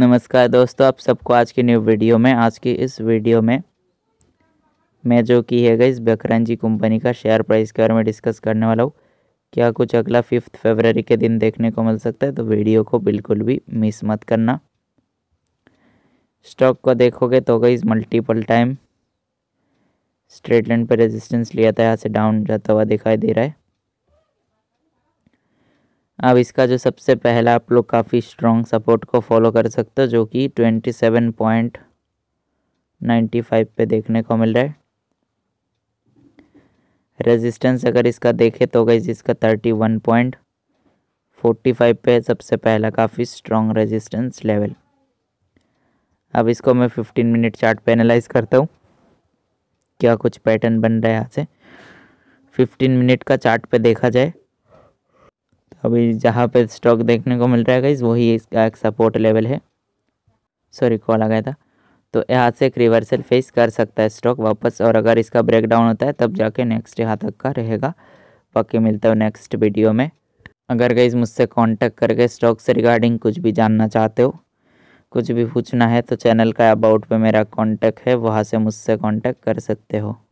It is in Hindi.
नमस्कार दोस्तों आप सबको आज की न्यू वीडियो में आज की इस वीडियो में मैं जो की है इस बकरान जी कंपनी का शेयर प्राइस के बारे में डिस्कस करने वाला हूँ क्या कुछ अगला फिफ्थ फरवरी के दिन देखने को मिल सकता है तो वीडियो को बिल्कुल भी मिस मत करना स्टॉक को देखोगे तो गई मल्टीपल टाइम स्ट्रेट लाइन पर रेजिस्टेंस लिया था यहाँ से डाउन जाता हुआ दिखाई दे रहा है अब इसका जो सबसे पहला आप लोग काफ़ी स्ट्रॉन्ग सपोर्ट को फॉलो कर सकते हो जो कि twenty seven point ninety five पर देखने को मिल रहा है रेजिस्टेंस अगर इसका देखें तो गई इसका thirty one point forty five पे सबसे पहला काफ़ी स्ट्रॉन्ग रेजिस्टेंस लेवल अब इसको मैं फिफ्टीन मिनट चार्ट पे एनालाइज करता हूँ क्या कुछ पैटर्न बन रहा है यहाँ से फिफ्टीन मिनट का चार्ट पे देखा जाए अभी जहाँ पे स्टॉक देखने को मिल रहा है गाइज वही इसका एक सपोर्ट लेवल है सॉरी कॉल आ गया था तो यहाँ से एक रिवर्सल फेस कर सकता है स्टॉक वापस और अगर इसका ब्रेकडाउन होता है तब जाके नेक्स्ट यहाँ तक का रहेगा पक्के मिलता है नेक्स्ट वीडियो में अगर गई मुझसे कॉन्टेक्ट करके स्टॉक से रिगार्डिंग कुछ भी जानना चाहते हो कुछ भी पूछना है तो चैनल का अबाउट पर मेरा कॉन्टेक्ट है वहाँ से मुझसे कॉन्टेक्ट कर सकते हो